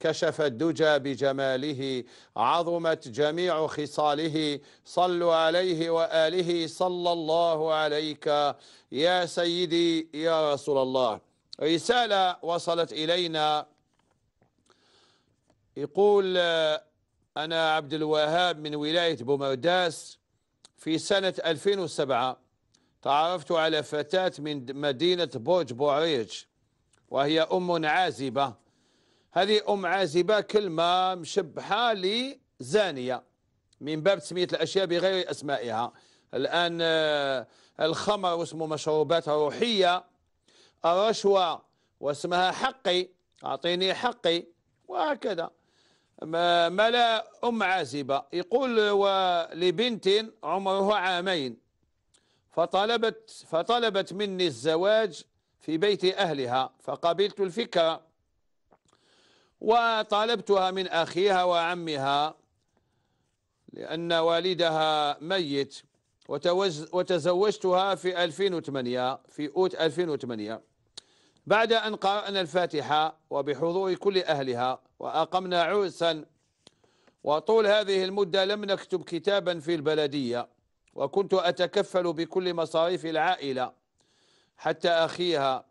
كشف الدجى بجماله عظمت جميع خصاله صلوا عليه وآله صلى الله عليك يا سيدي يا رسول الله رسالة وصلت إلينا يقول آه، أنا عبد الوهاب من ولاية بومرداس في سنة 2007 تعرفت على فتاة من مدينة برج بوريج وهي أم عازبة هذه أم عازبة كلمة مشبحة لزانية من باب تسمية الأشياء بغير أسمائها الآن آه، الخمر واسمه مشروبات روحية الرشوة واسمها حقي أعطيني حقي وهكذا ملا أم عازبة يقول لبنت عمرها عامين فطلبت فطلبت مني الزواج في بيت أهلها فقبلت الفكرة وطالبتها من أخيها وعمها لأن والدها ميت وتزوجتها في 2008 في أوت 2008 بعد أن قرأنا الفاتحة وبحضور كل أهلها وأقمنا عرسا وطول هذه المدة لم نكتب كتابا في البلدية وكنت أتكفل بكل مصاريف العائلة حتى أخيها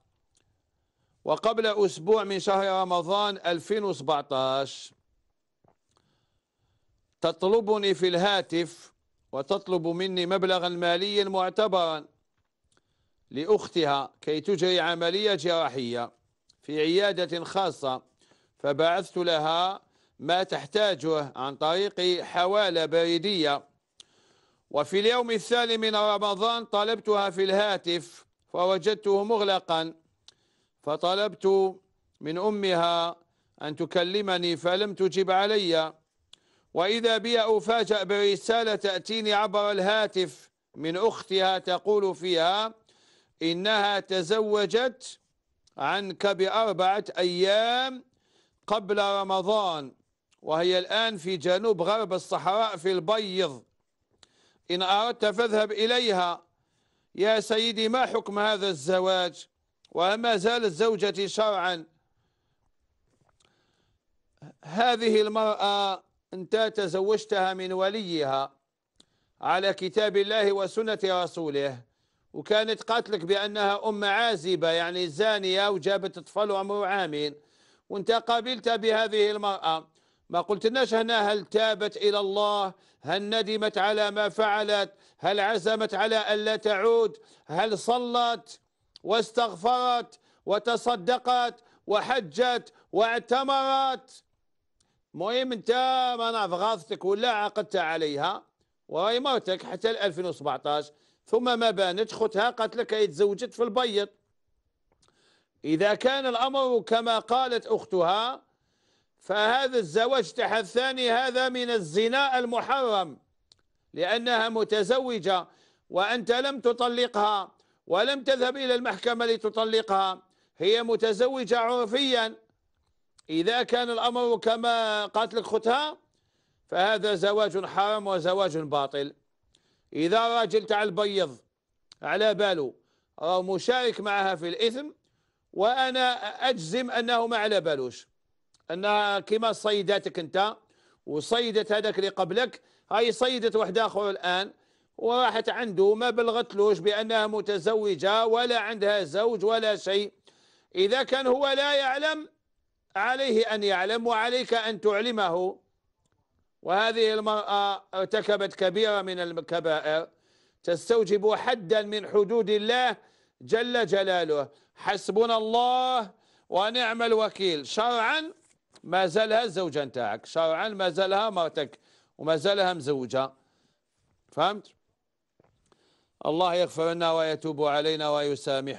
وقبل أسبوع من شهر رمضان 2017 تطلبني في الهاتف وتطلب مني مبلغا ماليا معتبرا لأختها كي تجري عملية جراحية في عيادة خاصة فبعثت لها ما تحتاجه عن طريق حوالة بريدية وفي اليوم الثاني من رمضان طلبتها في الهاتف فوجدته مغلقا فطلبت من أمها أن تكلمني فلم تجب علي وإذا بي أفاجأ برسالة تأتيني عبر الهاتف من أختها تقول فيها إنها تزوجت عنك بأربعة أيام قبل رمضان وهي الآن في جنوب غرب الصحراء في البيض إن أردت فاذهب إليها يا سيدي ما حكم هذا الزواج؟ وما زالت زوجتي شرعا هذه المرأة أنت تزوجتها من وليها على كتاب الله وسنة رسوله وكانت قاتلك بأنها أم عازبة يعني زانية وجابت طفل عمره عامين وانت قابلت بهذه المرأة ما قلتناش هنا هل تابت إلى الله هل ندمت على ما فعلت هل عزمت على أن لا تعود هل صلت واستغفرت وتصدقت وحجت واعتمرت مهم انت ما نعرف غاثتك ولا عقدت عليها وهي مرتك حتى 2017 ثم ما بانت خدها قالت لك هي تزوجت في البيض إذا كان الأمر كما قالت أختها فهذا الزواج تحت الثاني هذا من الزنا المحرم لأنها متزوجة وأنت لم تطلقها ولم تذهب إلى المحكمة لتطلقها هي متزوجة عرفيا إذا كان الأمر كما لك ختها فهذا زواج حرام وزواج باطل إذا راجل تاع البيض على باله أو مشارك معها في الإثم وأنا أجزم أنه ما على بالوش أنها كما صيدتك أنت وصيدت هذاك اللي قبلك هاي صيدت واحد آخر الآن وراحت عنده ما بلغتلوش بأنها متزوجة ولا عندها زوج ولا شيء إذا كان هو لا يعلم عليه أن يعلم وعليك أن تعلمه وهذه المرأة ارتكبت كبيرة من الكبائر تستوجب حدا من حدود الله جل جلاله حسبنا الله ونعم الوكيل شرعا ما زالها الزوجة نتاعك شرعا ما زالها مرتك وما زالها مزوجة فهمت الله يغفر لنا ويتوب علينا ويسامحنا